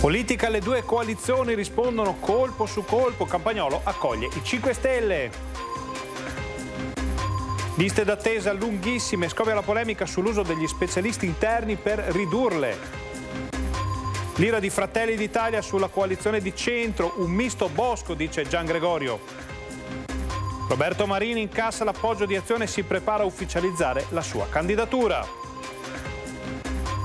Politica, le due coalizioni rispondono colpo su colpo, Campagnolo accoglie i 5 Stelle. Liste d'attesa lunghissime, scopre la polemica sull'uso degli specialisti interni per ridurle. L'ira di Fratelli d'Italia sulla coalizione di centro, un misto bosco, dice Gian Gregorio. Roberto Marini incassa l'appoggio di azione e si prepara a ufficializzare la sua candidatura.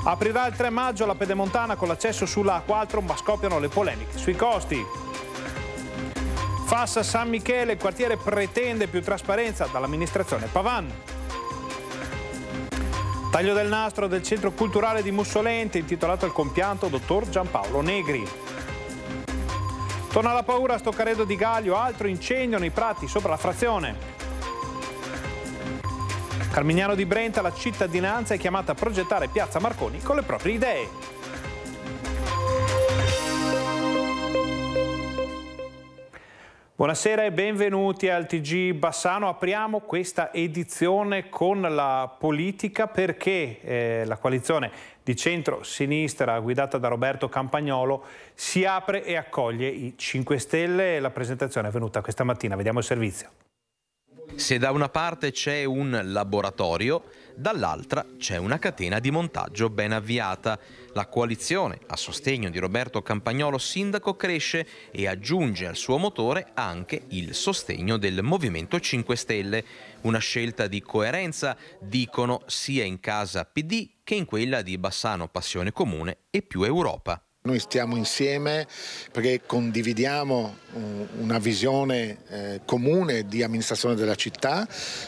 Aprirà il 3 maggio la Pedemontana con l'accesso sulla A4 ma scoppiano le polemiche sui costi. Fassa San Michele, il quartiere pretende più trasparenza dall'amministrazione Pavan. Taglio del nastro del centro culturale di Mussolente intitolato al compianto dottor Giampaolo Negri. Torna la paura a Stoccaredo di Gaglio, altro incendio nei prati sopra la frazione. Carmignano di Brenta, la cittadinanza è chiamata a progettare Piazza Marconi con le proprie idee. Buonasera e benvenuti al TG Bassano. Apriamo questa edizione con la politica perché eh, la coalizione di centro-sinistra guidata da Roberto Campagnolo si apre e accoglie i 5 Stelle. La presentazione è avvenuta questa mattina. Vediamo il servizio. Se da una parte c'è un laboratorio, dall'altra c'è una catena di montaggio ben avviata. La coalizione, a sostegno di Roberto Campagnolo sindaco, cresce e aggiunge al suo motore anche il sostegno del Movimento 5 Stelle. Una scelta di coerenza, dicono, sia in casa PD che in quella di Bassano Passione Comune e più Europa. Noi stiamo insieme perché condividiamo una visione eh, comune di amministrazione della città,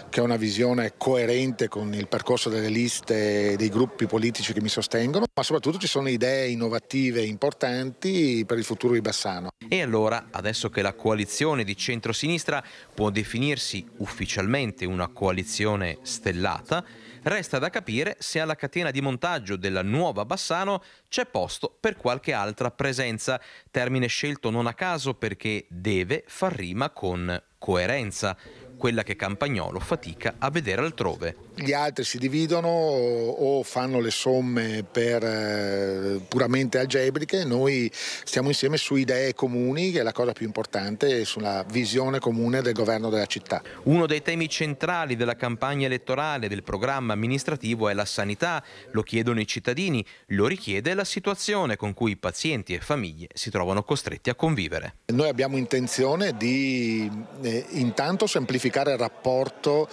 che è una visione coerente con il percorso delle liste e dei gruppi politici che mi sostengono, ma soprattutto ci sono idee innovative importanti per il futuro di Bassano. E allora, adesso che la coalizione di centrosinistra può definirsi ufficialmente una coalizione stellata, Resta da capire se alla catena di montaggio della nuova Bassano c'è posto per qualche altra presenza, termine scelto non a caso perché deve far rima con coerenza quella che Campagnolo fatica a vedere altrove. Gli altri si dividono o fanno le somme per, eh, puramente algebriche, noi stiamo insieme su idee comuni, che è la cosa più importante, sulla visione comune del governo della città. Uno dei temi centrali della campagna elettorale, del programma amministrativo, è la sanità. Lo chiedono i cittadini, lo richiede la situazione con cui pazienti e famiglie si trovano costretti a convivere. Noi abbiamo intenzione di eh, intanto semplificare modificare il rapporto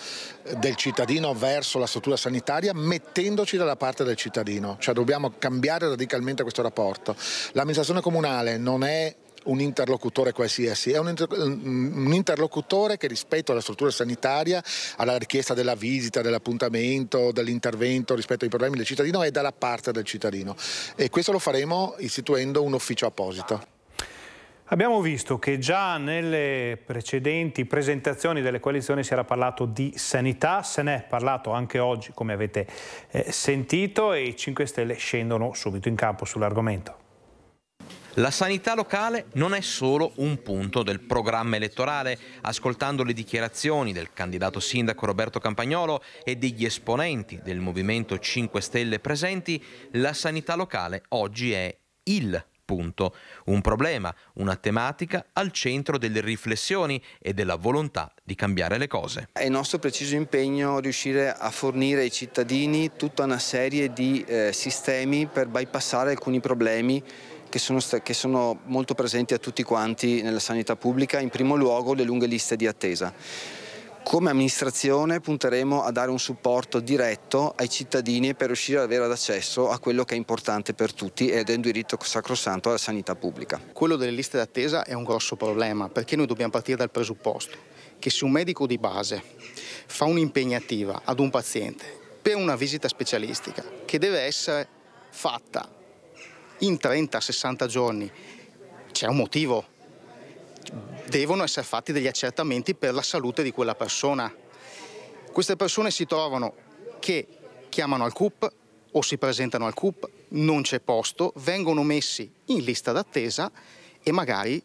del cittadino verso la struttura sanitaria mettendoci dalla parte del cittadino, cioè dobbiamo cambiare radicalmente questo rapporto. L'amministrazione comunale non è un interlocutore qualsiasi, è un, mm, interlocutore che rispetto alla struttura sanitaria, alla richiesta della visita, dell'appuntamento, dell'intervento rispetto ai problemi del cittadino è dalla parte del cittadino e questo lo faremo istituendo un ufficio apposito. Abbiamo visto che già nelle precedenti presentazioni delle coalizioni si era parlato di sanità, se n'è parlato anche oggi come avete eh, sentito e i 5 Stelle scendono subito in campo sull'argomento. La sanità locale non è solo un punto del programma elettorale. Ascoltando le dichiarazioni del candidato sindaco Roberto Campagnolo e degli esponenti del Movimento 5 Stelle presenti, la sanità locale oggi è il appunto, un problema, una tematica al centro delle riflessioni e della volontà di cambiare le cose. È il nostro preciso impegno riuscire a fornire ai cittadini tutta una serie di eh, sistemi per bypassare alcuni problemi che sono, che sono molto presenti a tutti quanti nella sanità pubblica, in primo luogo le lunghe liste di attesa. Come amministrazione punteremo a dare un supporto diretto ai cittadini per riuscire ad avere accesso a quello che è importante per tutti ed è un diritto sacrosanto alla sanità pubblica. Quello delle liste d'attesa è un grosso problema perché noi dobbiamo partire dal presupposto che se un medico di base fa un'impegnativa ad un paziente per una visita specialistica che deve essere fatta in 30-60 giorni c'è un motivo devono essere fatti degli accertamenti per la salute di quella persona. Queste persone si trovano che chiamano al CUP o si presentano al CUP, non c'è posto, vengono messi in lista d'attesa e magari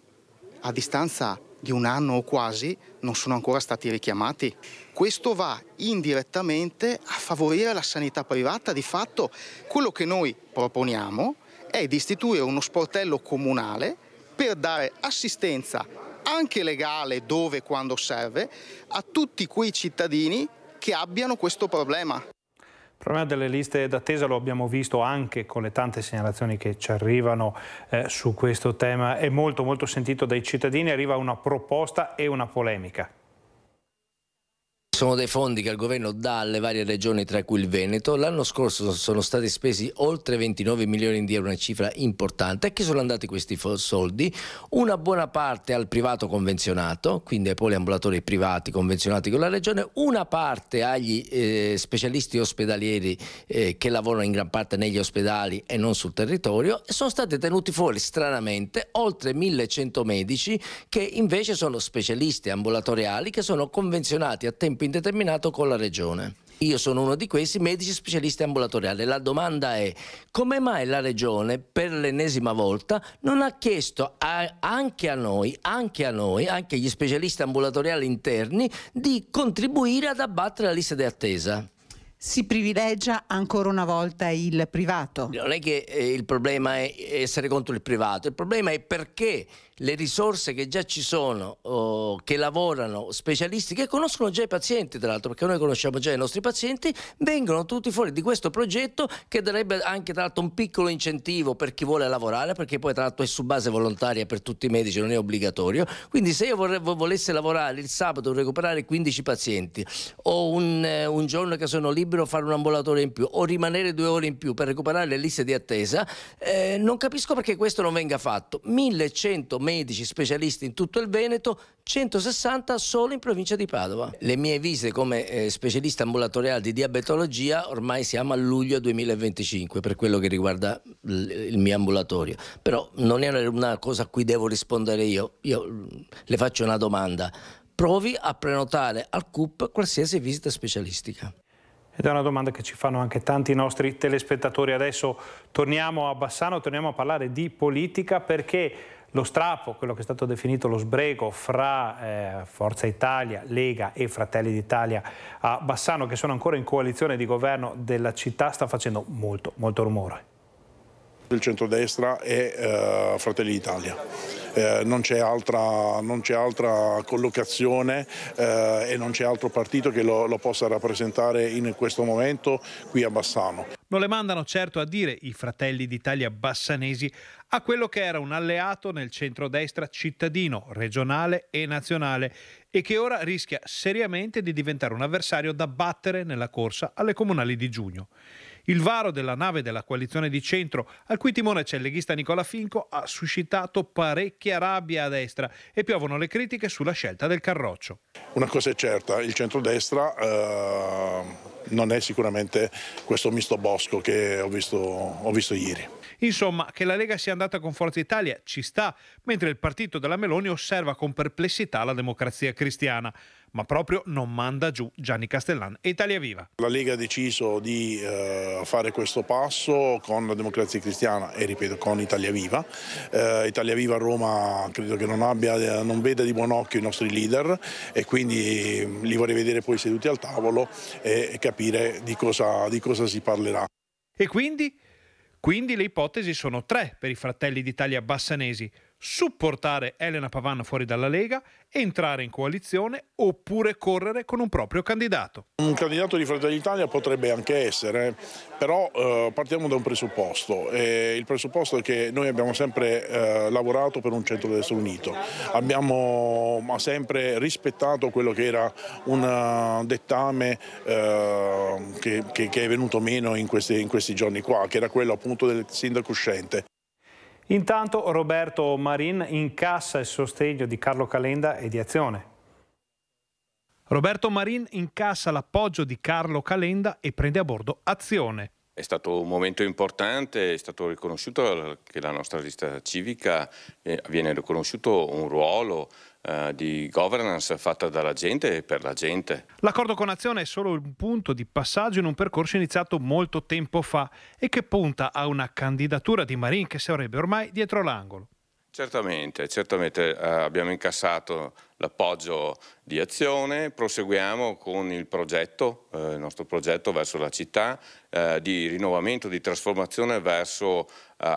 a distanza di un anno o quasi non sono ancora stati richiamati. Questo va indirettamente a favorire la sanità privata. Di fatto quello che noi proponiamo è di istituire uno sportello comunale per dare assistenza anche legale dove e quando serve, a tutti quei cittadini che abbiano questo problema. Il problema delle liste d'attesa lo abbiamo visto anche con le tante segnalazioni che ci arrivano eh, su questo tema, è molto molto sentito dai cittadini, arriva una proposta e una polemica. Sono dei fondi che il governo dà alle varie regioni, tra cui il Veneto. L'anno scorso sono stati spesi oltre 29 milioni di euro, una cifra importante. A chi sono andati questi soldi? Una buona parte al privato convenzionato, quindi ai poliambulatori privati convenzionati con la regione, una parte agli eh, specialisti ospedalieri eh, che lavorano in gran parte negli ospedali e non sul territorio. E sono stati tenuti fuori stranamente oltre 1100 medici che invece sono specialisti ambulatoriali che sono convenzionati a tempi indeterminato con la regione. Io sono uno di questi medici specialisti ambulatoriali. La domanda è come mai la Regione per l'ennesima volta non ha chiesto a, anche a noi, anche a noi, anche agli specialisti ambulatoriali interni di contribuire ad abbattere la lista di attesa? si privilegia ancora una volta il privato. Non è che eh, il problema è essere contro il privato, il problema è perché le risorse che già ci sono, oh, che lavorano, specialisti che conoscono già i pazienti, tra l'altro, perché noi conosciamo già i nostri pazienti, vengono tutti fuori di questo progetto che darebbe anche tra l'altro un piccolo incentivo per chi vuole lavorare, perché poi tra l'altro è su base volontaria per tutti i medici, non è obbligatorio. Quindi se io vorrei, volessi lavorare il sabato, recuperare 15 pazienti, o un, eh, un giorno che sono libero fare un ambulatorio in più, o rimanere due ore in più per recuperare le liste di attesa, eh, non capisco perché questo non venga fatto. 1100 medici specialisti in tutto il Veneto, 160 solo in provincia di Padova. Le mie visite come eh, specialista ambulatoriale di diabetologia ormai siamo a luglio 2025 per quello che riguarda il mio ambulatorio, però non è una cosa a cui devo rispondere io, io mm, le faccio una domanda. Provi a prenotare al CUP qualsiasi visita specialistica. Ed è una domanda che ci fanno anche tanti nostri telespettatori. Adesso torniamo a Bassano, torniamo a parlare di politica perché lo strappo, quello che è stato definito lo sbrego fra eh, Forza Italia, Lega e Fratelli d'Italia a Bassano, che sono ancora in coalizione di governo della città, sta facendo molto, molto rumore del centrodestra e eh, Fratelli d'Italia. Eh, non c'è altra, altra, collocazione eh, e non c'è altro partito che lo, lo, possa rappresentare in questo momento qui a Bassano. Non le mandano certo a dire i fratelli d'Italia bassanesi a quello che era un alleato nel centrodestra cittadino, regionale e nazionale e che ora rischia seriamente di diventare un avversario da battere nella corsa alle comunali di giugno. Il varo della nave della coalizione di centro, al cui timone c'è il leghista Nicola Finco, ha suscitato parecchia rabbia a destra e piovono le critiche sulla scelta del Carroccio. Una cosa è certa, il centrodestra eh, non è sicuramente questo misto bosco che ho visto, ho visto ieri. Insomma, che la Lega sia andata con Forza Italia ci sta, mentre il partito della Meloni osserva con perplessità la democrazia cristiana ma proprio non manda giù Gianni Castellan e Italia Viva. La Lega ha deciso di eh, fare questo passo con la Democrazia Cristiana e ripeto con Italia Viva. Eh, Italia Viva a Roma credo che non, abbia, eh, non veda di buon occhio i nostri leader e quindi mm, li vorrei vedere poi seduti al tavolo e, capire di cosa, di cosa si parlerà. E quindi? Quindi le ipotesi sono tre per i fratelli d'Italia bassanesi supportare Elena Pavan fuori dalla Lega, entrare in coalizione oppure correre con un proprio candidato. Un candidato di Fratelli d'Italia potrebbe anche essere, però eh, partiamo da un presupposto. E il presupposto è che noi abbiamo sempre eh, lavorato per un centro-destra unito, abbiamo sempre rispettato quello che era un eh, dettame eh, che, che, che, è venuto meno in questi, in questi giorni qua, che era quello appunto del sindaco uscente. Intanto Roberto Marin incassa il sostegno di Carlo Calenda e di Azione. Roberto Marin incassa l'appoggio di Carlo Calenda e prende a bordo Azione. È stato un momento importante, è stato riconosciuto che la nostra lista civica eh, viene riconosciuto un ruolo eh, di governance fatta dalla gente e per la gente. L'accordo con Azione è solo un punto di passaggio in un percorso iniziato molto tempo fa e che punta a una candidatura di Marin che sarebbe ormai dietro l'angolo. Certamente, certamente eh, abbiamo incassato l'appoggio di azione, proseguiamo con il progetto, eh, il nostro progetto verso la città, eh, di rinnovamento, di trasformazione verso eh,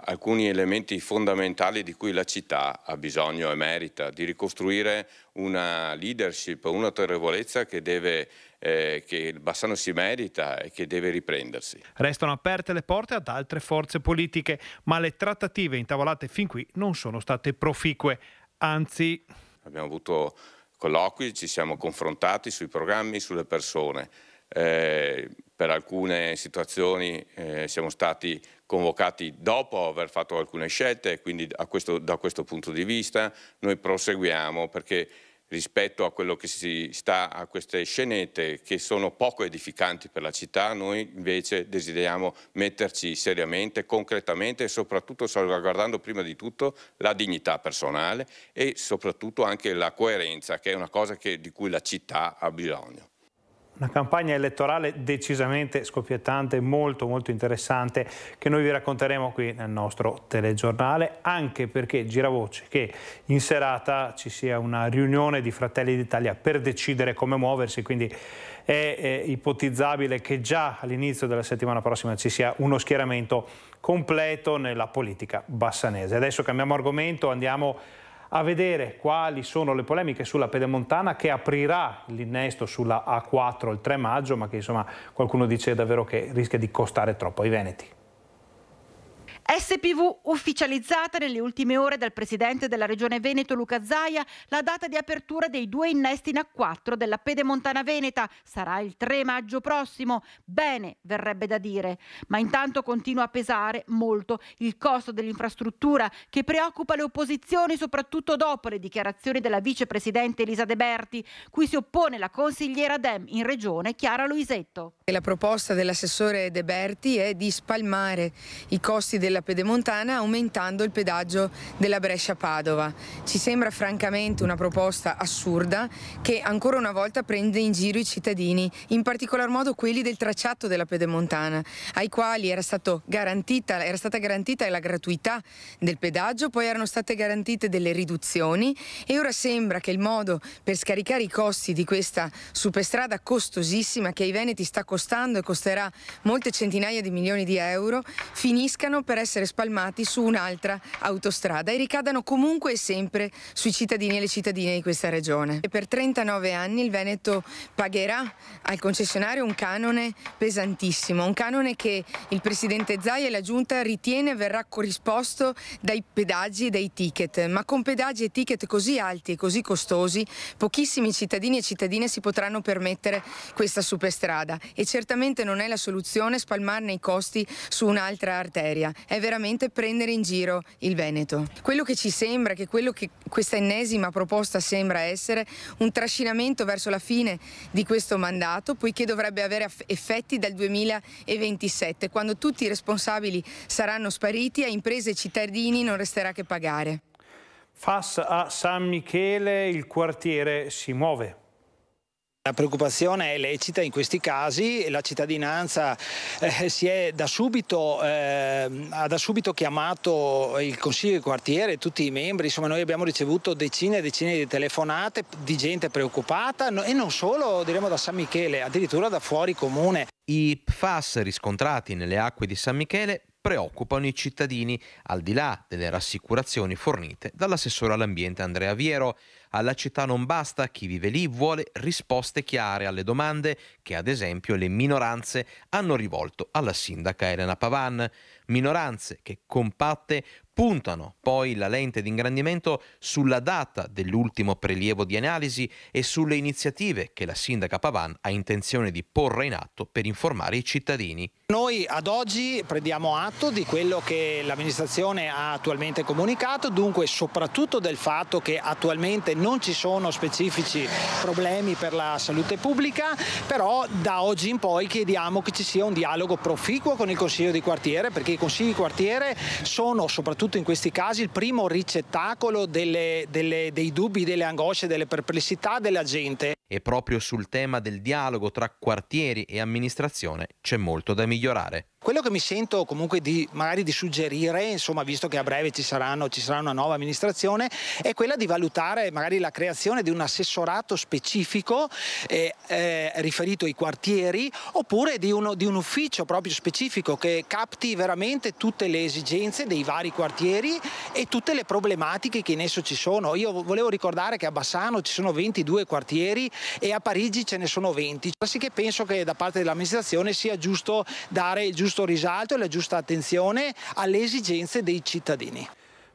alcuni elementi fondamentali di cui la città ha bisogno e merita, di ricostruire una leadership, un'autorevolezza che deve eh, che il Bassano si merita e che deve riprendersi. Restano aperte le porte ad altre forze politiche, ma le trattative intavolate fin qui non sono state proficue, anzi... Abbiamo avuto colloqui, ci siamo confrontati sui programmi, sulle persone. Eh, per alcune situazioni eh, siamo stati convocati dopo aver fatto alcune scelte, quindi questo, da questo punto di vista noi proseguiamo perché rispetto a quello che si sta a queste scenette che sono poco edificanti per la città, noi invece desideriamo metterci seriamente, concretamente e soprattutto salvaguardando prima di tutto la dignità personale e soprattutto anche la coerenza, che è una cosa che, di cui la città ha bisogno una campagna elettorale decisamente scoppiettante, molto molto interessante che noi vi racconteremo qui nel nostro telegiornale, anche perché gira voce che in serata ci sia una riunione di Fratelli d'Italia per decidere come muoversi, quindi è, è ipotizzabile che già all'inizio della settimana prossima ci sia uno schieramento completo nella politica bassanese. Adesso cambiamo argomento, andiamo a a vedere quali sono le polemiche sulla pedemontana che aprirà l'innesto sulla A4 il 3 maggio, ma che insomma qualcuno dice davvero che rischia di costare troppo ai Veneti. SPV ufficializzata nelle ultime ore dal presidente della Regione Veneto Luca Zaia la data di apertura dei due innesti in A4 della Pedemontana Veneta. Sarà il 3 maggio prossimo. Bene, verrebbe da dire. Ma intanto continua a pesare molto il costo dell'infrastruttura che preoccupa le opposizioni soprattutto dopo le dichiarazioni della vicepresidente Elisa De Berti, cui si oppone la consigliera Dem in regione Chiara Luisetto. La proposta dell'assessore De Berti è di spalmare i costi della della pedemontana aumentando il pedaggio della Brescia-Padova. Ci sembra francamente una proposta assurda che ancora una volta prende in giro i cittadini, in particolar modo quelli del tracciato della pedemontana, ai quali era, garantita, era stata garantita la gratuità del pedaggio, poi erano state garantite delle riduzioni e ora sembra che il modo per scaricare i costi di questa superstrada costosissima che ai Veneti sta costando e costerà molte centinaia di milioni di euro, finiscano per essere essere spalmati su un'altra autostrada e ricadano comunque e sempre sui cittadini e le cittadine di questa regione. E per 39 anni il Veneto pagherà al concessionario un canone pesantissimo, un canone che il presidente Zai e la giunta ritiene verrà corrisposto dai pedaggi e dai ticket, ma con pedaggi e ticket così alti e così costosi, pochissimi cittadini e cittadine si potranno permettere questa superstrada e certamente non è la soluzione spalmarne i costi su un'altra arteria. È è veramente prendere in giro il Veneto. Quello che ci sembra, che quello che questa ennesima proposta sembra essere, un trascinamento verso la fine di questo mandato, poiché dovrebbe avere effetti dal 2027, quando tutti i responsabili saranno spariti, a imprese e cittadini non resterà che pagare. Fas a San Michele il quartiere si muove. La preoccupazione è lecita in questi casi, la cittadinanza eh, si è da subito, eh, ha da subito chiamato il consiglio di quartiere, tutti i membri, insomma noi abbiamo ricevuto decine e decine di telefonate di gente preoccupata no, e non solo diremo da San Michele, addirittura da fuori comune. I PFAS riscontrati nelle acque di San Michele preoccupano i cittadini, al di là delle rassicurazioni fornite dall'assessore all'ambiente Andrea Viero. Alla città non basta, chi vive lì vuole risposte chiare alle domande che ad esempio le minoranze hanno rivolto alla sindaca Elena Pavan. Minoranze che compatte puntano poi la lente d'ingrandimento sulla data dell'ultimo prelievo di analisi e sulle iniziative che la sindaca Pavan ha intenzione di porre in atto per informare i cittadini. Noi ad oggi prendiamo atto di quello che l'amministrazione ha attualmente comunicato, dunque soprattutto del fatto che attualmente non ci sono specifici problemi per la salute pubblica, però da oggi in poi chiediamo che ci sia un dialogo proficuo con il Consiglio di quartiere, perché i Consigli di quartiere sono soprattutto in questi casi il primo ricettacolo delle, delle, dei dubbi, delle angosce, delle perplessità della gente e proprio sul tema del dialogo tra quartieri e amministrazione c'è molto da migliorare. Quello che mi sento comunque di, magari di suggerire, insomma, visto che a breve ci, saranno, ci sarà una nuova amministrazione, è quella di valutare magari la creazione di un assessorato specifico eh, eh, riferito ai quartieri oppure di, uno, di, un ufficio proprio specifico che capti veramente tutte le esigenze dei vari quartieri e tutte le problematiche che in esso ci sono. Io volevo ricordare che a Bassano ci sono 22 quartieri e a Parigi ce ne sono 20. Così che penso che da parte dell'amministrazione sia giusto dare il giusto risalto e la giusta attenzione alle esigenze dei cittadini.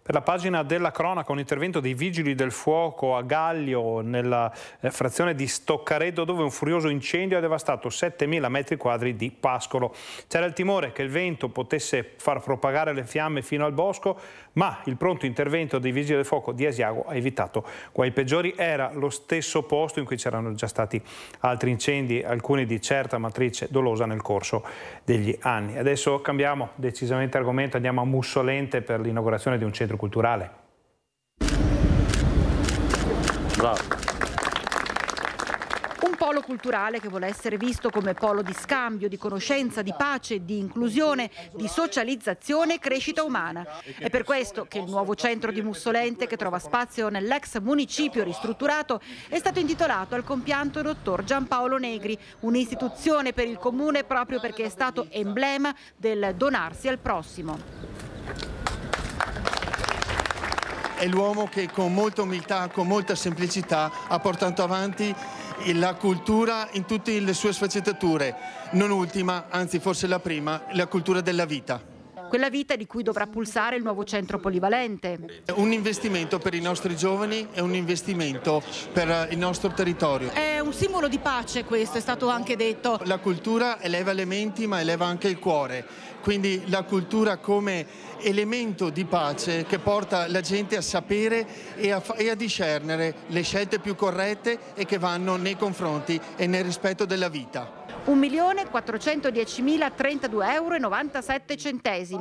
Per la pagina della cronaca un intervento dei vigili del fuoco a Gallio, nella eh, frazione di Stoccaredo dove un furioso incendio ha devastato 7.000 metri quadri di pascolo. C'era il timore che il vento potesse far propagare le fiamme fino al bosco, ma il pronto intervento dei vigili del fuoco di Asiago ha evitato guai peggiori. Era lo stesso posto in cui c'erano già stati altri incendi, alcuni di certa matrice dolosa nel corso degli anni. Adesso cambiamo decisamente argomento, andiamo a Mussolente per l'inaugurazione di un centro culturale. Bravo polo culturale che vuole essere visto come polo di scambio, di conoscenza, di pace, di inclusione, di socializzazione e crescita umana. È per questo che il nuovo centro di Mussolente, che trova spazio nell'ex municipio ristrutturato, è stato intitolato al compianto dottor Giampaolo Negri, un'istituzione per il comune proprio perché è stato emblema del donarsi al prossimo è l'uomo che con molta umiltà, con molta semplicità ha portato avanti la cultura in tutte le sue sfaccettature, non ultima, anzi forse la prima, la cultura della vita quella vita di cui dovrà pulsare il nuovo centro polivalente. Un investimento per i nostri giovani è un investimento per eh, il nostro territorio. È un simbolo di pace questo, è stato anche detto. La cultura eleva le menti ma eleva anche il cuore, quindi la cultura come elemento di pace che porta la gente a sapere e a, e a discernere le scelte più corrette e che vanno nei confronti e nel rispetto della vita. 1.410.032,97 euro,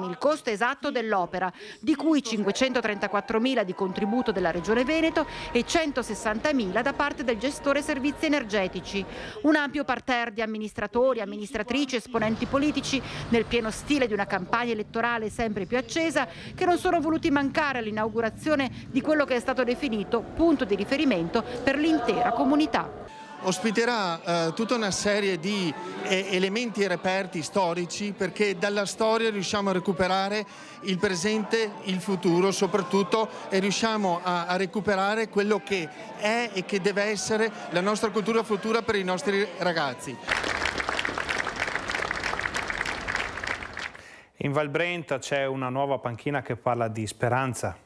il costo esatto dell'opera, di cui 534.000 di contributo della Regione Veneto e 160.000 da parte del gestore servizi energetici. Un ampio parterre di amministratori, amministratrici, esponenti politici, nel pieno stile di una campagna elettorale sempre più accesa, che non sono voluti mancare all'inaugurazione di quello che è stato definito punto di riferimento per l'intera comunità ospiterà eh, tutta una serie di eh, elementi e reperti storici perché dalla storia riusciamo a recuperare il presente, il futuro soprattutto e riusciamo a, a recuperare quello che è e che deve essere la nostra cultura futura per i nostri ragazzi. In Val Brenta c'è una nuova panchina che parla di speranza,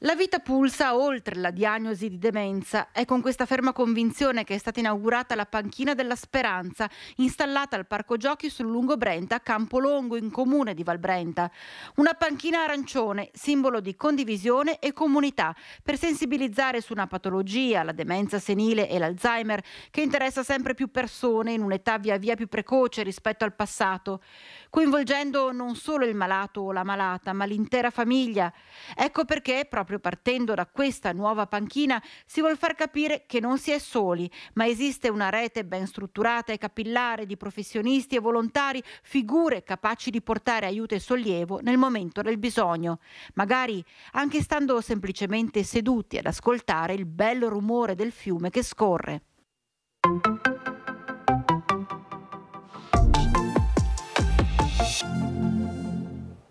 la vita pulsa oltre la diagnosi di demenza. È con questa ferma convinzione che è stata inaugurata la panchina della speranza, installata al parco giochi sul lungo Brenta, a Campolongo, in comune di Valbrenta. Una panchina arancione, simbolo di condivisione e comunità, per sensibilizzare su una patologia, la demenza senile e l'Alzheimer, che interessa sempre più persone in un'età via via più precoce rispetto al passato coinvolgendo non solo il malato o la malata, ma l'intera famiglia. Ecco perché, proprio partendo da questa nuova panchina, si vuol far capire che non si è soli, ma esiste una rete ben strutturata e capillare di professionisti e volontari, figure capaci di portare aiuto e sollievo nel momento del bisogno, magari anche stando semplicemente seduti ad ascoltare il bel rumore del fiume che scorre.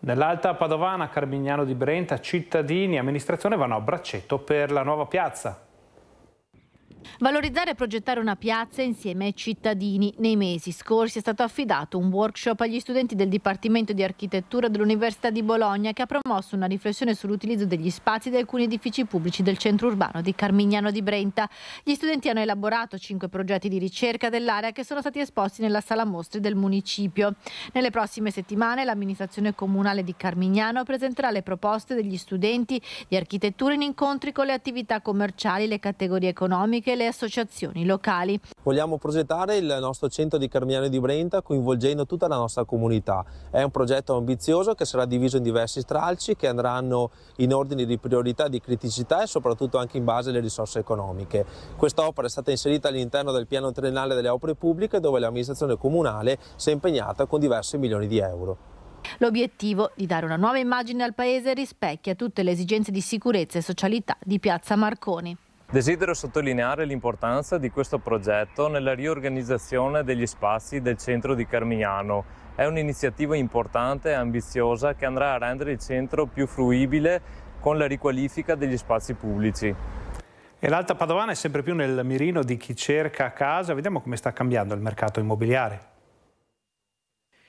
Nell'Alta Padovana, Carmignano di Brenta, cittadini e amministrazione vanno a braccetto per la nuova piazza. Valorizzare e progettare una piazza insieme ai cittadini. Nei mesi scorsi è stato affidato un workshop agli studenti del Dipartimento di Architettura dell'Università di Bologna che ha promosso una riflessione sull'utilizzo degli spazi di alcuni edifici pubblici del centro urbano di Carmignano di Brenta. Gli studenti hanno elaborato cinque progetti di ricerca dell'area che sono stati esposti nella sala mostre del municipio. Nelle prossime settimane l'amministrazione comunale di Carmignano presenterà le proposte degli studenti di architettura in incontri con le attività commerciali, le categorie economiche e le associazioni locali. Vogliamo progettare il nostro centro di Carmignano di Brenta coinvolgendo tutta la nostra comunità. È un progetto ambizioso che sarà diviso in diversi stralci che andranno in ordine di priorità, di criticità e soprattutto anche in base alle risorse economiche. Quest'opera è stata inserita all'interno del piano triennale delle opere pubbliche dove l'amministrazione comunale si è impegnata con diversi milioni di euro. L'obiettivo di dare una nuova immagine al paese rispecchia tutte le esigenze di sicurezza e socialità di Piazza Marconi. Desidero sottolineare l'importanza di questo progetto nella riorganizzazione degli spazi del centro di Carmignano. È un'iniziativa importante e ambiziosa che andrà a rendere il centro più fruibile con la riqualifica degli spazi pubblici. E l'Alta Padovana è sempre più nel mirino di chi cerca casa. Vediamo come sta cambiando il mercato immobiliare.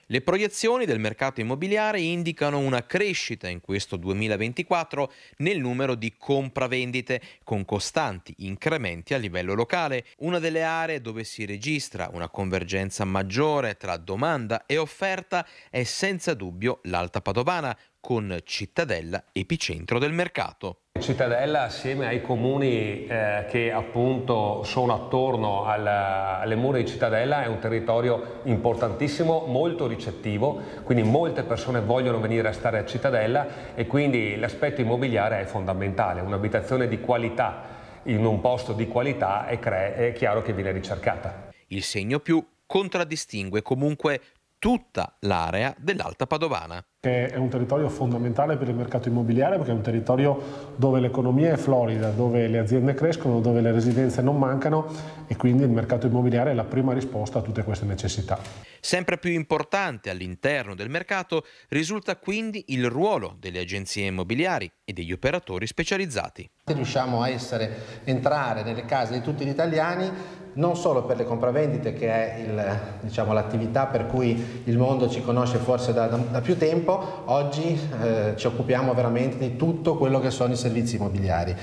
Le proiezioni del mercato immobiliare indicano una crescita in questo 2024 nel numero di compravendite, con costanti incrementi a livello locale, una delle aree dove si registra una convergenza maggiore tra domanda e offerta è senza dubbio l'Alta Padovana, con cittadella epicentro del mercato. Cittadella assieme ai comuni eh, che appunto sono attorno al, alle mura di Cittadella è un territorio importantissimo, molto ricettivo, quindi molte persone vogliono venire a stare a Cittadella e quindi l'aspetto immobiliare è fondamentale, un'abitazione di qualità in un posto di qualità è, è chiaro che viene ricercata. Il segno più contraddistingue comunque tutta l'area dell'Alta Padovana che è un territorio fondamentale per il mercato immobiliare perché è un territorio dove l'economia è florida, dove le aziende crescono, dove le residenze non mancano e quindi il mercato immobiliare è la prima risposta a tutte queste necessità. Sempre più importante all'interno del mercato risulta quindi il ruolo delle agenzie immobiliari e degli operatori specializzati. Riusciamo a essere, entrare nelle case di tutti gli italiani non solo per le compravendite che è il, diciamo, l'attività per cui il mondo ci conosce forse da, da, da più tempo, oggi eh, ci occupiamo veramente di tutto quello che sono i servizi immobiliari.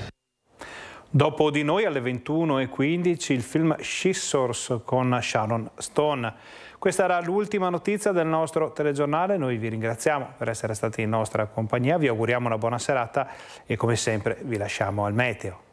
Dopo di noi alle 21.15 il film Scissors con Sharon Stone. Questa era l'ultima notizia del nostro telegiornale, noi vi ringraziamo per essere stati in nostra compagnia, vi auguriamo una buona serata e come sempre vi lasciamo al meteo.